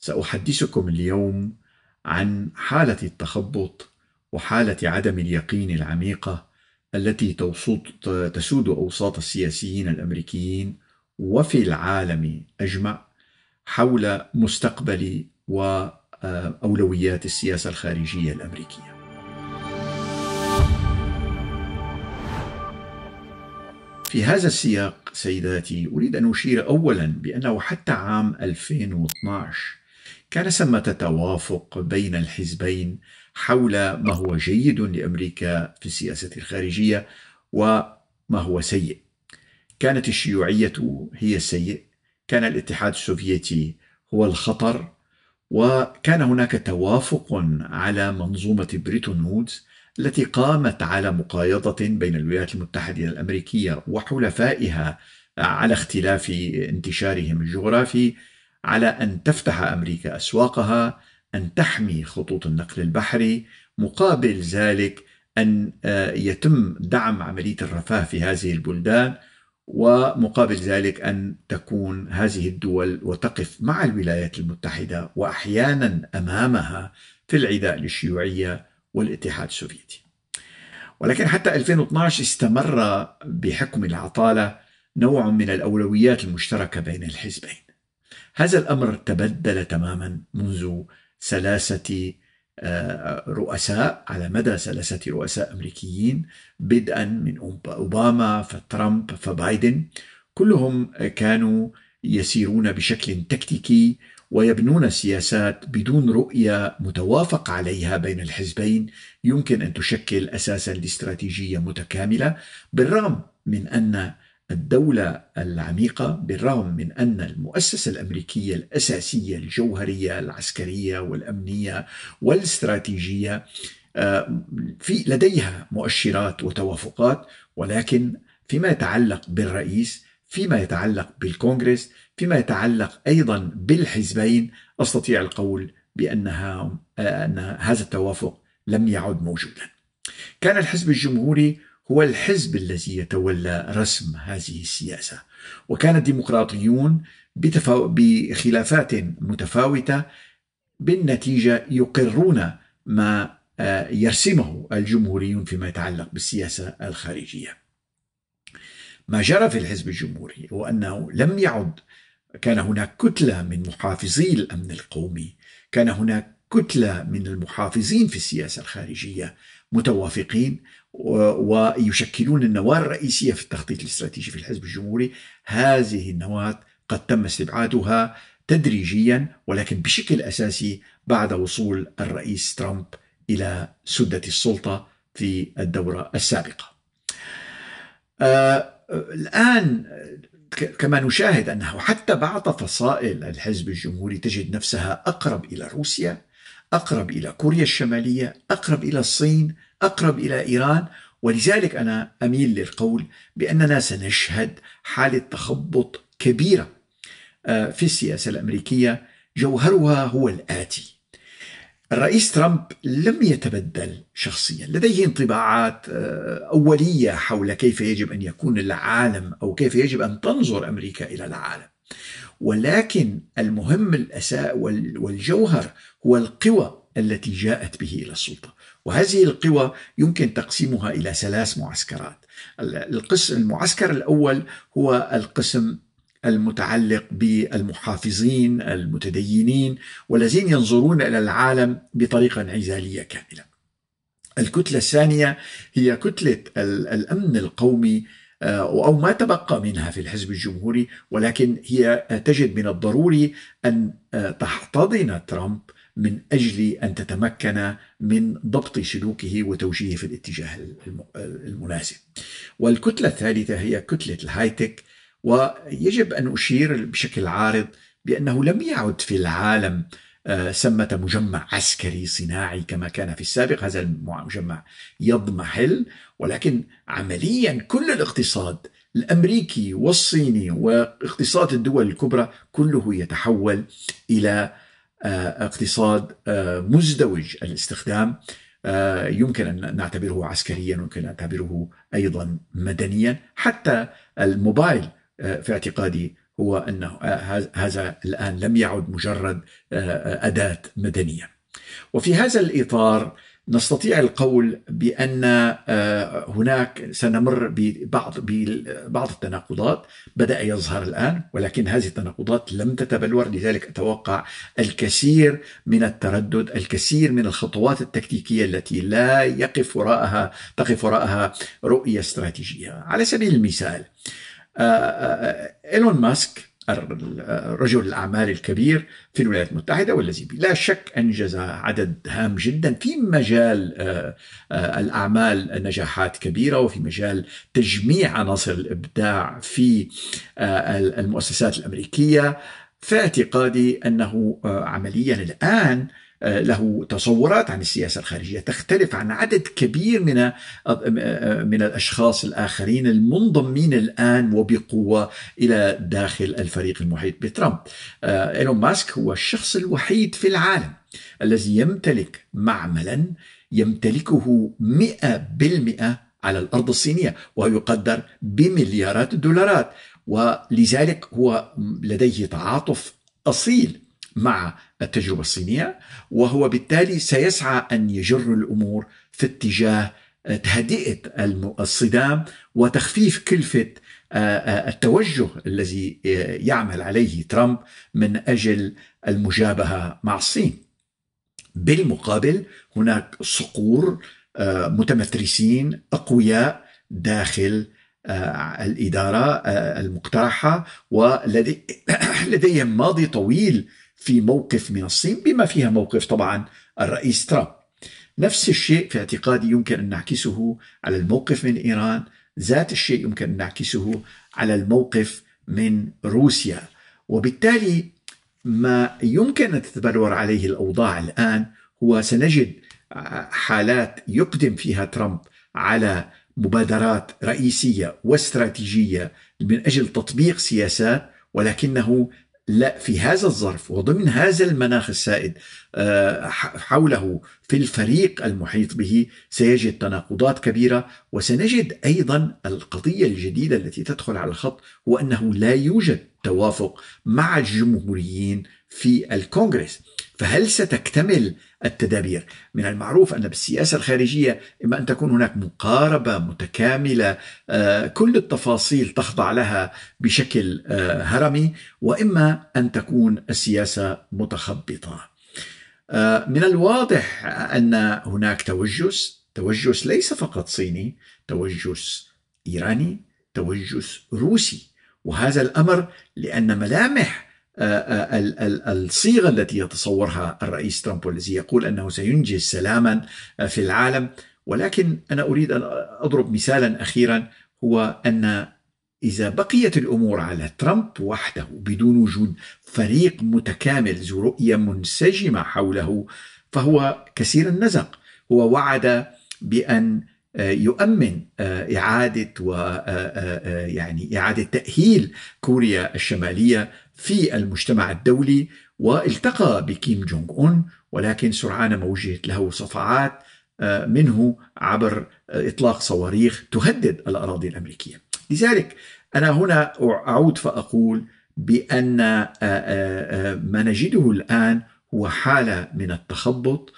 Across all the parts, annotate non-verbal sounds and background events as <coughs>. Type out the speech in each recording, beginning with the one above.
سأحدثكم اليوم عن حالة التخبط وحالة عدم اليقين العميقة التي تسود أوساط السياسيين الأمريكيين وفي العالم أجمع حول مستقبل وأولويات آه، السياسة الخارجية الأمريكية. في هذا السياق سيداتي أريد أن أشير أولا بأنه حتى عام 2012 كان ثمة توافق بين الحزبين حول ما هو جيد لامريكا في السياسه الخارجيه وما هو سيء. كانت الشيوعيه هي السيء، كان الاتحاد السوفيتي هو الخطر، وكان هناك توافق على منظومه بريتون وودز التي قامت على مقايضه بين الولايات المتحده الامريكيه وحلفائها على اختلاف انتشارهم الجغرافي على أن تفتح أمريكا أسواقها أن تحمي خطوط النقل البحري مقابل ذلك أن آه، يتم دعم عملية الرفاه في هذه البلدان ومقابل ذلك أن تكون هذه الدول وتقف مع الولايات المتحدة وأحيانا أمامها في العداء للشيوعية والاتحاد السوفيتي ولكن حتى 2012 استمر بحكم العطالة نوع من الأولويات المشتركة بين الحزبين هذا الأمر تبدل تماما منذ ثلاثة آه، رؤساء على مدى ثلاثة رؤساء أمريكيين بدءا من أوباما فترامب فبايدن كلهم كانوا يسيرون بشكل تكتيكي ويبنون سياسات بدون رؤية متوافق عليها بين الحزبين يمكن أن تشكل أساسا لاستراتيجية متكاملة بالرغم من أن الدولة العميقة بالرغم من أن المؤسسة الأمريكية الأساسية الجوهرية العسكرية والأمنية والاستراتيجية آه، في لديها مؤشرات وتوافقات ولكن فيما يتعلق بالرئيس فيما يتعلق بالكونغرس فيما يتعلق أيضا بالحزبين أستطيع القول بأنها آه، أن هذا التوافق لم يعد موجودا كان الحزب الجمهوري هو الحزب الذي يتولى رسم هذه السياسة وكان الديمقراطيون بتفاو... بخلافات متفاوتة بالنتيجة يقرون ما آه، يرسمه الجمهوريون فيما يتعلق بالسياسة الخارجية ما جرى في الحزب الجمهوري هو أنه لم يعد كان هناك كتلة من محافظي الأمن القومي كان هناك كتلة من المحافظين في السياسة الخارجية متوافقين ويشكلون النواة الرئيسية في التخطيط الاستراتيجي في الحزب الجمهوري هذه النواة قد تم استبعادها تدريجيا ولكن بشكل أساسي بعد وصول الرئيس ترامب إلى سدة السلطة في الدورة السابقة آه الآن كما نشاهد أنه حتى بعض فصائل الحزب الجمهوري تجد نفسها أقرب إلى روسيا أقرب إلى كوريا الشمالية أقرب إلى الصين أقرب إلى إيران ولذلك أنا أميل للقول بأننا سنشهد حالة تخبط كبيرة آه، في السياسة الأمريكية جوهرها هو الآتي الرئيس ترامب لم يتبدل شخصيا لديه انطباعات آه، أولية حول كيف يجب أن يكون العالم أو كيف يجب أن تنظر أمريكا إلى العالم ولكن المهم الأساء والجوهر هو القوى التي جاءت به إلى السلطة وهذه القوى يمكن تقسيمها إلى ثلاث معسكرات القسم المعسكر الأول هو القسم المتعلق بالمحافظين المتدينين والذين ينظرون إلى العالم بطريقة انعزالية كاملة الكتلة الثانية هي كتلة الأمن القومي آه، أو ما تبقى منها في الحزب الجمهوري ولكن هي تجد من الضروري أن آه، تحتضن ترامب من أجل أن تتمكن من ضبط سلوكه وتوجيهه في الاتجاه المناسب والكتلة الثالثة هي كتلة الهايتك ويجب أن أشير بشكل عارض بأنه لم يعد في العالم ثمة آه، مجمع عسكري صناعي كما كان في السابق هذا المجمع يضمحل ولكن عمليا كل الاقتصاد الامريكي والصيني واقتصاد الدول الكبرى كله يتحول الى آه، اقتصاد آه، مزدوج الاستخدام آه، يمكن أن نعتبره عسكريا ويمكن أن نعتبره أيضا مدنيا حتى الموبايل في اعتقادي هو أنه هذا الآن لم يعد مجرد أداة مدنية وفي هذا الإطار نستطيع القول بان آه، هناك سنمر ببعض ببعض التناقضات بدا يظهر الان ولكن هذه التناقضات لم تتبلور لذلك اتوقع الكثير من التردد الكثير من الخطوات التكتيكيه التي لا يقف وراءها تقف وراءها رؤيه استراتيجيه على سبيل المثال آه، آه، ايلون ماسك رجل الأعمال الكبير في الولايات المتحدة والذي بلا شك أنجز عدد هام جدا في مجال آه، آه، الأعمال نجاحات كبيرة وفي مجال تجميع عناصر الإبداع في آه، المؤسسات الأمريكية في اعتقادي أنه عمليا الآن آه، له تصورات عن السياسة الخارجية تختلف عن عدد كبير من آه، آه، من الأشخاص الآخرين المنضمين الآن وبقوة إلى داخل الفريق المحيط بترامب إيلون ماسك هو الشخص الوحيد في العالم الذي يمتلك معملا يمتلكه 100% على الأرض الصينية ويقدر بمليارات الدولارات ولذلك هو لديه تعاطف أصيل مع التجربة الصينية وهو بالتالي سيسعى أن يجر الأمور في اتجاه آه، تهدئة الصدام وتخفيف كلفة آه، آه، التوجه الذي يعمل عليه ترامب من أجل المجابهة مع الصين بالمقابل هناك صقور متمترسين أقوياء داخل آه، الإدارة آه، المقترحة ولديهم <coughs> ماضي طويل في موقف من الصين بما فيها موقف طبعا الرئيس ترامب نفس الشيء في اعتقادي يمكن أن نعكسه على الموقف من إيران ذات الشيء يمكن أن نعكسه على الموقف من روسيا وبالتالي ما يمكن أن تتبلور عليه الأوضاع الآن هو سنجد آه، حالات يقدم فيها ترامب على مبادرات رئيسيه واستراتيجيه من اجل تطبيق سياسات ولكنه لا في هذا الظرف وضمن هذا المناخ السائد آه، حوله في الفريق المحيط به سيجد تناقضات كبيره وسنجد ايضا القضيه الجديده التي تدخل على الخط هو انه لا يوجد توافق مع الجمهوريين في الكونغرس فهل ستكتمل التدابير؟ من المعروف ان بالسياسه الخارجيه اما ان تكون هناك مقاربه متكامله آه، كل التفاصيل تخضع لها بشكل آه، هرمي واما ان تكون السياسه متخبطه. آه، من الواضح ان هناك توجس، توجس ليس فقط صيني، توجس ايراني، توجس روسي وهذا الامر لان ملامح آه، آه، الصيغة التي يتصورها الرئيس ترامب والذي يقول أنه سينجز سلاما آه، في العالم ولكن أنا أريد أن أضرب مثالا أخيرا هو أن إذا بقيت الأمور على ترامب وحده بدون وجود فريق متكامل ذو رؤية منسجمة حوله فهو كثير النزق هو وعد بأن يؤمن إعادة و يعني إعادة تأهيل كوريا الشمالية في المجتمع الدولي والتقى بكيم جونغ أون ولكن سرعان ما وجهت له صفعات آه، منه عبر إطلاق صواريخ تهدد الأراضي الأمريكية لذلك أنا هنا أعود فأقول بأن آه، آه، ما نجده الآن هو حالة من التخبط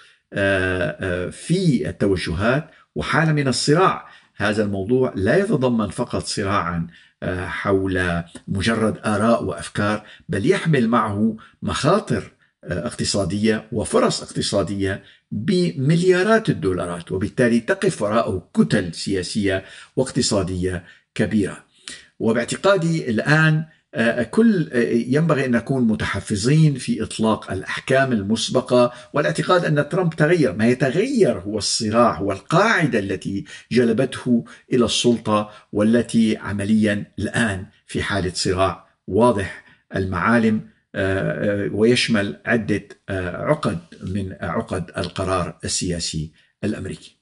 في التوجهات وحالة من الصراع هذا الموضوع لا يتضمن فقط صراعا آه، حول مجرد آراء وأفكار بل يحمل معه مخاطر آه، اقتصادية وفرص اقتصادية بمليارات الدولارات وبالتالي تقف وراءه كتل سياسية واقتصادية كبيرة وباعتقادي الآن آه، كل آه، ينبغي ان نكون متحفزين في اطلاق الاحكام المسبقه والاعتقاد ان ترامب تغير، ما يتغير هو الصراع والقاعده التي جلبته الى السلطه والتي عمليا الان في حاله صراع واضح المعالم آه، ويشمل عده عقد من عقد القرار السياسي الامريكي.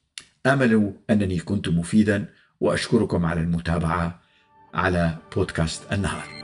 امل انني كنت مفيدا واشكركم على المتابعه على بودكاست النهار.